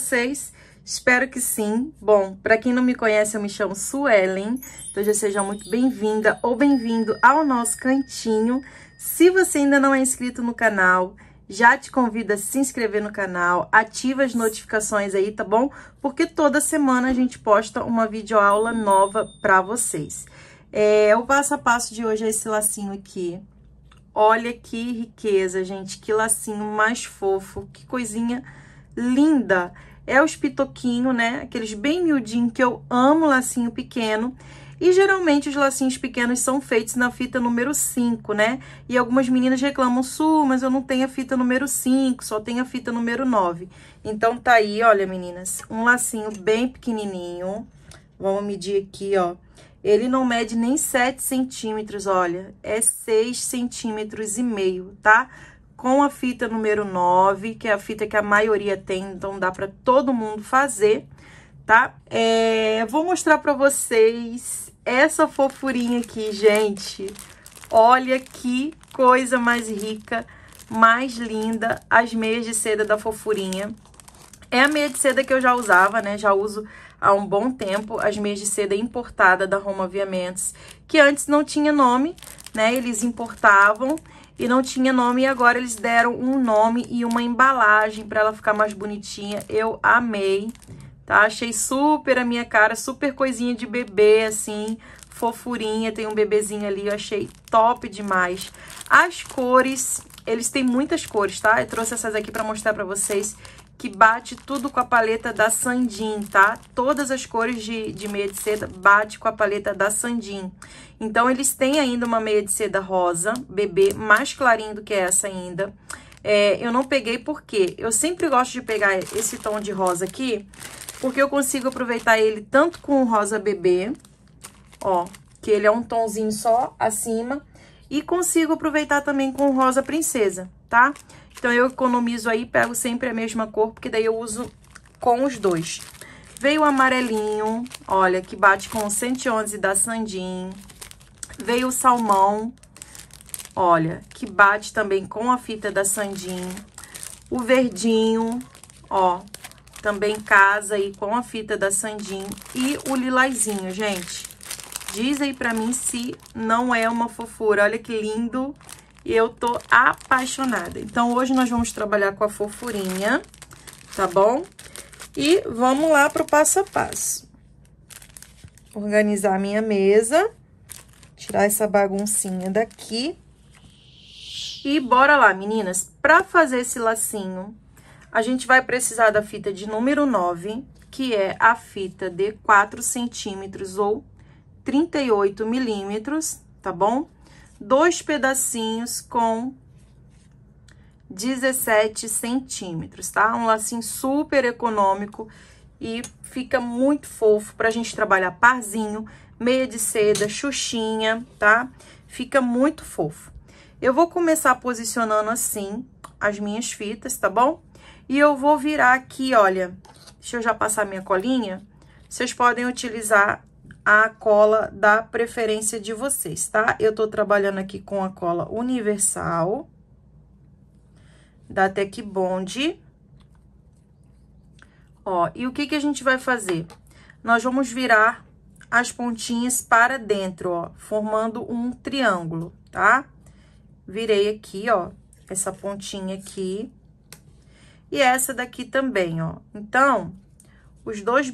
vocês? Espero que sim. Bom, para quem não me conhece, eu me chamo Suelen. Então já seja muito bem-vinda ou bem-vindo ao nosso cantinho. Se você ainda não é inscrito no canal, já te convido a se inscrever no canal, ativa as notificações aí, tá bom? Porque toda semana a gente posta uma videoaula nova para vocês. É, o passo a passo de hoje é esse lacinho aqui. Olha que riqueza, gente, que lacinho mais fofo, que coisinha linda! é os pitoquinho, né? Aqueles bem miudinho que eu amo lacinho pequeno. E geralmente os lacinhos pequenos são feitos na fita número 5, né? E algumas meninas reclamam, Su, mas eu não tenho a fita número 5, só tenho a fita número 9. Então tá aí, olha meninas, um lacinho bem pequenininho. Vamos medir aqui, ó. Ele não mede nem 7 centímetros, olha. É 6 centímetros e meio, tá? Tá? com a fita número 9, que é a fita que a maioria tem, então dá para todo mundo fazer, tá? É, vou mostrar para vocês essa fofurinha aqui, gente. Olha que coisa mais rica, mais linda, as meias de seda da fofurinha. É a meia de seda que eu já usava, né? Já uso há um bom tempo as meias de seda importada da Roma Aviamentos, que antes não tinha nome, né? Eles importavam e não tinha nome e agora eles deram um nome e uma embalagem para ela ficar mais bonitinha. Eu amei, tá? Achei super a minha cara, super coisinha de bebê assim, fofurinha, tem um bebezinho ali, eu achei top demais. As cores, eles têm muitas cores, tá? Eu trouxe essas aqui para mostrar para vocês que bate tudo com a paleta da Sandin, tá? Todas as cores de, de meia de seda bate com a paleta da Sandin. Então, eles têm ainda uma meia de seda rosa, bebê, mais clarinho do que essa ainda. É, eu não peguei porque eu sempre gosto de pegar esse tom de rosa aqui, porque eu consigo aproveitar ele tanto com o rosa bebê, ó, que ele é um tonzinho só acima, e consigo aproveitar também com o rosa princesa tá? Então eu economizo aí, pego sempre a mesma cor, porque daí eu uso com os dois. Veio o amarelinho, olha, que bate com o 111 da Sandim. Veio o salmão, olha, que bate também com a fita da Sandim. O verdinho, ó, também casa aí com a fita da Sandim. E o lilazinho, gente. Diz aí pra mim se não é uma fofura. Olha que lindo. E eu tô apaixonada. Então, hoje nós vamos trabalhar com a fofurinha, tá bom? E vamos lá pro passo a passo. Organizar a minha mesa. Tirar essa baguncinha daqui. E bora lá, meninas. Pra fazer esse lacinho, a gente vai precisar da fita de número 9, que é a fita de 4 centímetros ou 38 milímetros, tá bom? dois pedacinhos com 17 centímetros, tá? Um lacinho super econômico e fica muito fofo pra gente trabalhar parzinho, meia de seda, xuxinha, tá? Fica muito fofo. Eu vou começar posicionando assim as minhas fitas, tá bom? E eu vou virar aqui, olha, deixa eu já passar minha colinha. Vocês podem utilizar a cola da preferência de vocês, tá? Eu tô trabalhando aqui com a cola universal da Tech Bond. Ó, e o que que a gente vai fazer? Nós vamos virar as pontinhas para dentro, ó, formando um triângulo, tá? Virei aqui, ó, essa pontinha aqui e essa daqui também, ó. Então, os dois,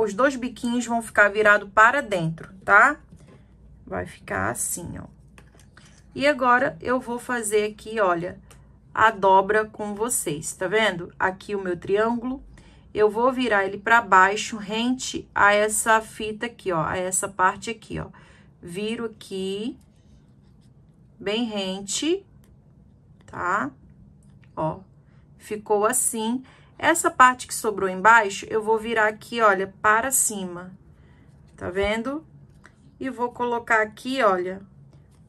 os dois biquinhos vão ficar virado para dentro, tá? Vai ficar assim, ó. E agora, eu vou fazer aqui, olha, a dobra com vocês, tá vendo? Aqui o meu triângulo, eu vou virar ele para baixo, rente a essa fita aqui, ó, a essa parte aqui, ó. Viro aqui, bem rente, tá? Ó, ficou assim. Essa parte que sobrou embaixo, eu vou virar aqui, olha, para cima, tá vendo? E vou colocar aqui, olha,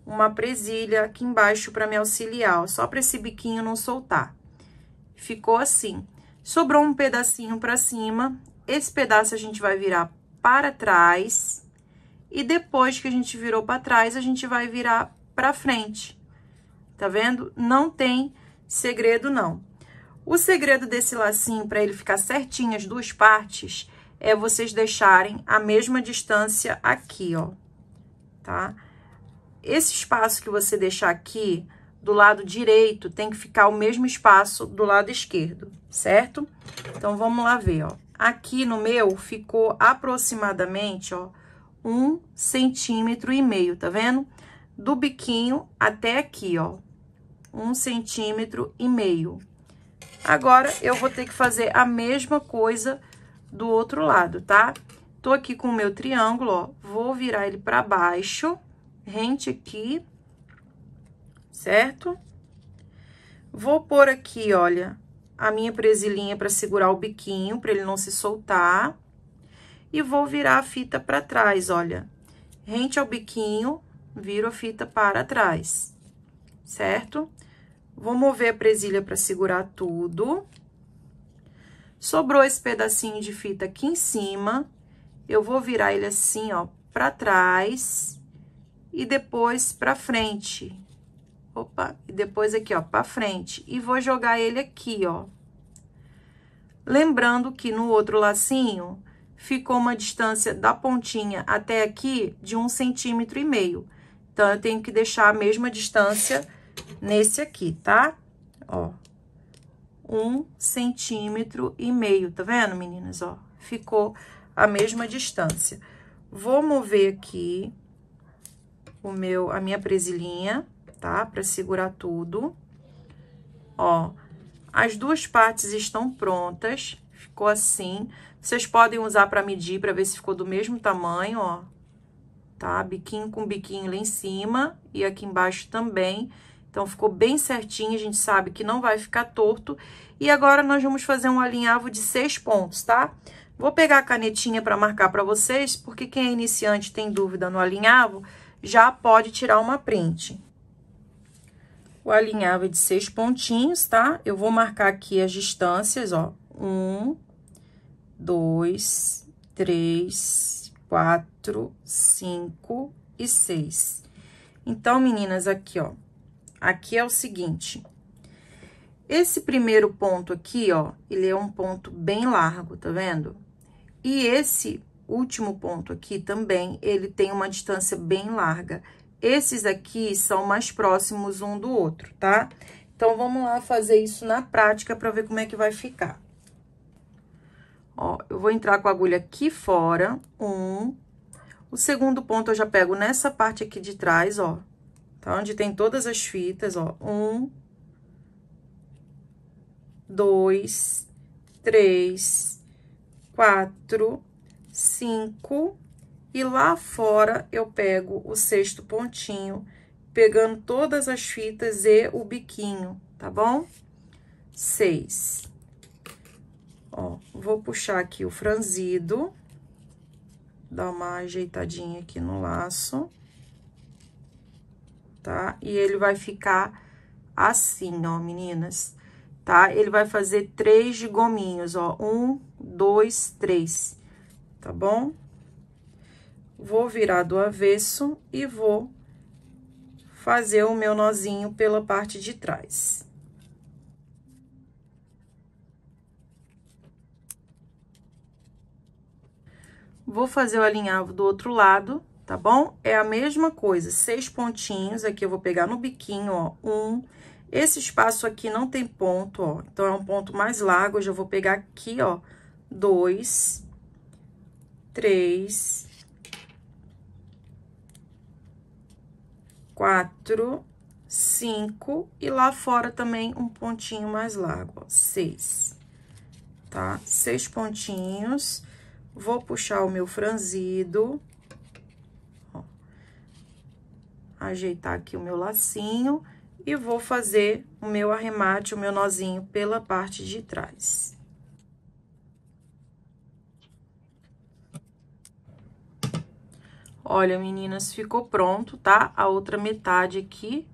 uma presilha aqui embaixo para me auxiliar, ó, só para esse biquinho não soltar. Ficou assim. Sobrou um pedacinho para cima, esse pedaço a gente vai virar para trás, e depois que a gente virou para trás, a gente vai virar para frente. Tá vendo? Não tem segredo, não. O segredo desse lacinho para ele ficar certinho as duas partes é vocês deixarem a mesma distância aqui, ó, tá? Esse espaço que você deixar aqui do lado direito tem que ficar o mesmo espaço do lado esquerdo, certo? Então, vamos lá ver, ó. Aqui no meu ficou aproximadamente, ó, um centímetro e meio, tá vendo? Do biquinho até aqui, ó, um centímetro e meio, Agora, eu vou ter que fazer a mesma coisa do outro lado, tá? Tô aqui com o meu triângulo, ó, vou virar ele pra baixo, rente aqui, certo? Vou pôr aqui, olha, a minha presilhinha para segurar o biquinho, para ele não se soltar. E vou virar a fita para trás, olha. Rente ao biquinho, viro a fita para trás, certo? Vou mover a presilha para segurar tudo. Sobrou esse pedacinho de fita aqui em cima. Eu vou virar ele assim, ó, para trás e depois para frente. Opa, e depois aqui, ó, para frente. E vou jogar ele aqui, ó. Lembrando que no outro lacinho ficou uma distância da pontinha até aqui de um centímetro e meio. Então, eu tenho que deixar a mesma distância nesse aqui, tá? Ó, um centímetro e meio, tá vendo, meninas? Ó, ficou a mesma distância. Vou mover aqui o meu, a minha presilhinha, tá? Pra segurar tudo. Ó, as duas partes estão prontas, ficou assim. Vocês podem usar pra medir, pra ver se ficou do mesmo tamanho, ó. Tá? Biquinho com biquinho lá em cima e aqui embaixo também. Então, ficou bem certinho, a gente sabe que não vai ficar torto. E agora, nós vamos fazer um alinhavo de seis pontos, tá? Vou pegar a canetinha para marcar para vocês, porque quem é iniciante tem dúvida no alinhavo, já pode tirar uma print. O alinhavo é de seis pontinhos, tá? Eu vou marcar aqui as distâncias, ó. Um, dois, três, quatro, cinco e seis. Então, meninas, aqui, ó, aqui é o seguinte. Esse primeiro ponto aqui, ó, ele é um ponto bem largo, tá vendo? E esse último ponto aqui também, ele tem uma distância bem larga. Esses aqui são mais próximos um do outro, tá? Então, vamos lá fazer isso na prática para ver como é que vai ficar. Ó, eu vou entrar com a agulha aqui fora, um. O segundo ponto eu já pego nessa parte aqui de trás, ó, tá? Onde tem todas as fitas, ó. Um, dois, três, quatro, cinco. E lá fora, eu pego o sexto pontinho, pegando todas as fitas e o biquinho, tá bom? Seis. Ó, vou puxar aqui o franzido, dar uma ajeitadinha aqui no laço tá? E ele vai ficar assim, ó, meninas, tá? Ele vai fazer três de gominhos, ó, um, dois, três, tá bom? Vou virar do avesso e vou fazer o meu nozinho pela parte de trás. Vou fazer o alinhavo do outro lado, tá bom? É a mesma coisa, seis pontinhos, aqui eu vou pegar no biquinho, ó, um. Esse espaço aqui não tem ponto, ó, então é um ponto mais largo, eu já vou pegar aqui, ó, dois, três, quatro, cinco, e lá fora também um pontinho mais largo, ó, seis, tá? Seis pontinhos, vou puxar o meu franzido ajeitar aqui o meu lacinho e vou fazer o meu arremate, o meu nozinho pela parte de trás. Olha, meninas, ficou pronto, tá? A outra metade aqui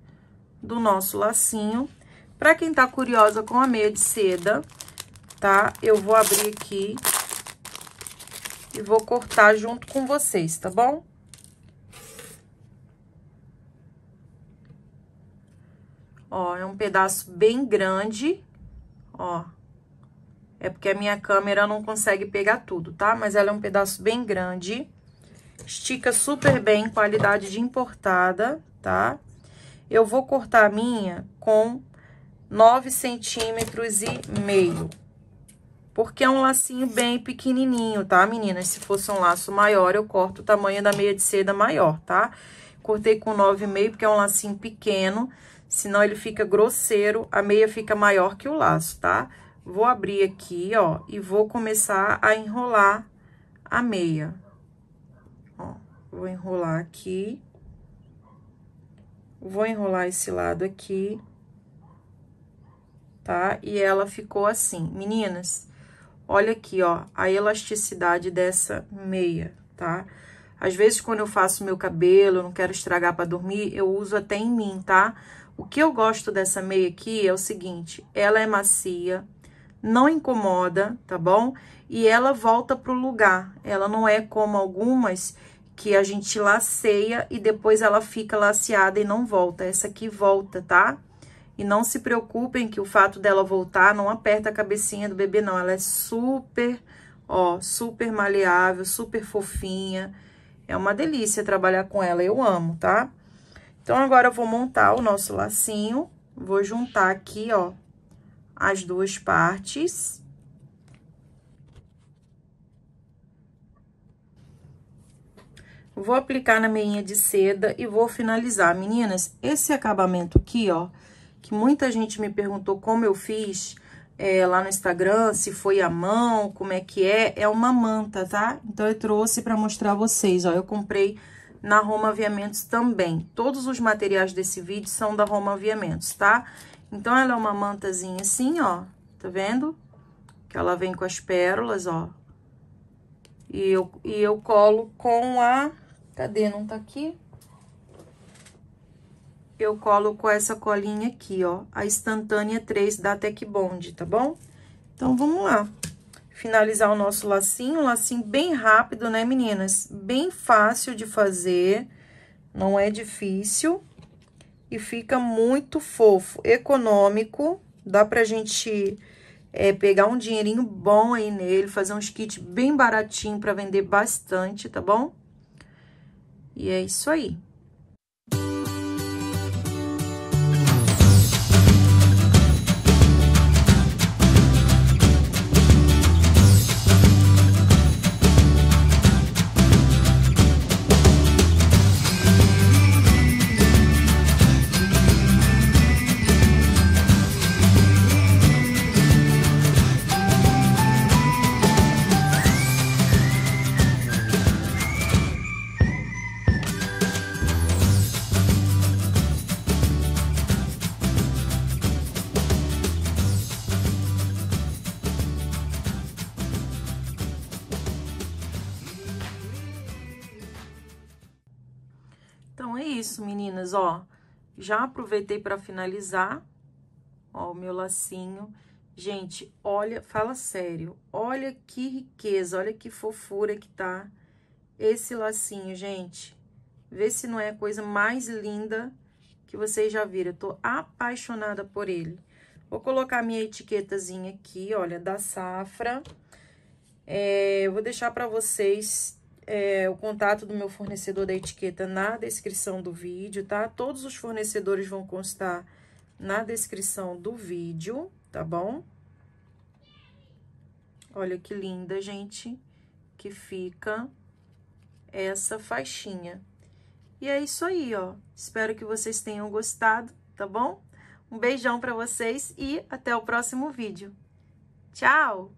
do nosso lacinho. Pra quem tá curiosa com a meia de seda, tá? Eu vou abrir aqui e vou cortar junto com vocês, tá bom? um pedaço bem grande, ó. É porque a minha câmera não consegue pegar tudo, tá? Mas ela é um pedaço bem grande. Estica super bem, qualidade de importada, tá? Eu vou cortar a minha com 9 centímetros e meio. Porque é um lacinho bem pequenininho, tá, meninas? Se fosse um laço maior, eu corto o tamanho da meia de seda maior, tá? Cortei com 9,5 porque é um lacinho pequeno senão ele fica grosseiro, a meia fica maior que o laço, tá? Vou abrir aqui, ó, e vou começar a enrolar a meia. Ó, vou enrolar aqui. Vou enrolar esse lado aqui, tá? E ela ficou assim. Meninas, olha aqui, ó, a elasticidade dessa meia, tá? Às vezes, quando eu faço meu cabelo, não quero estragar pra dormir, eu uso até em mim, tá? Tá? O que eu gosto dessa meia aqui é o seguinte, ela é macia, não incomoda, tá bom? E ela volta pro lugar, ela não é como algumas que a gente laceia e depois ela fica laceada e não volta. Essa aqui volta, tá? E não se preocupem que o fato dela voltar não aperta a cabecinha do bebê, não. Ela é super, ó, super maleável, super fofinha. É uma delícia trabalhar com ela, eu amo, tá? Então, agora eu vou montar o nosso lacinho, vou juntar aqui, ó, as duas partes. Vou aplicar na meinha de seda e vou finalizar. Meninas, esse acabamento aqui, ó, que muita gente me perguntou como eu fiz é, lá no Instagram, se foi à mão, como é que é, é uma manta, tá? Então, eu trouxe pra mostrar a vocês, ó, eu comprei na Roma Aviamentos também. Todos os materiais desse vídeo são da Roma Aviamentos, tá? Então, ela é uma mantazinha assim, ó, tá vendo? Que ela vem com as pérolas, ó. E eu, e eu colo com a... Cadê? Não tá aqui? Eu colo com essa colinha aqui, ó, a instantânea 3 da Tec Bond, tá bom? Então, vamos lá finalizar o nosso lacinho, um lacinho bem rápido, né, meninas? Bem fácil de fazer, não é difícil e fica muito fofo, econômico, dá pra gente é, pegar um dinheirinho bom aí nele, fazer uns kits bem baratinho pra vender bastante, tá bom? E é isso aí. Já aproveitei para finalizar, ó, o meu lacinho. Gente, olha, fala sério, olha que riqueza, olha que fofura que tá esse lacinho, gente. Vê se não é a coisa mais linda que vocês já viram. Eu tô apaixonada por ele. Vou colocar minha etiquetazinha aqui, olha, da safra. É, vou deixar para vocês é, o contato do meu fornecedor da etiqueta na descrição do vídeo, tá? Todos os fornecedores vão constar na descrição do vídeo, tá bom? Olha que linda, gente, que fica essa faixinha. E é isso aí, ó. Espero que vocês tenham gostado, tá bom? Um beijão para vocês e até o próximo vídeo. Tchau!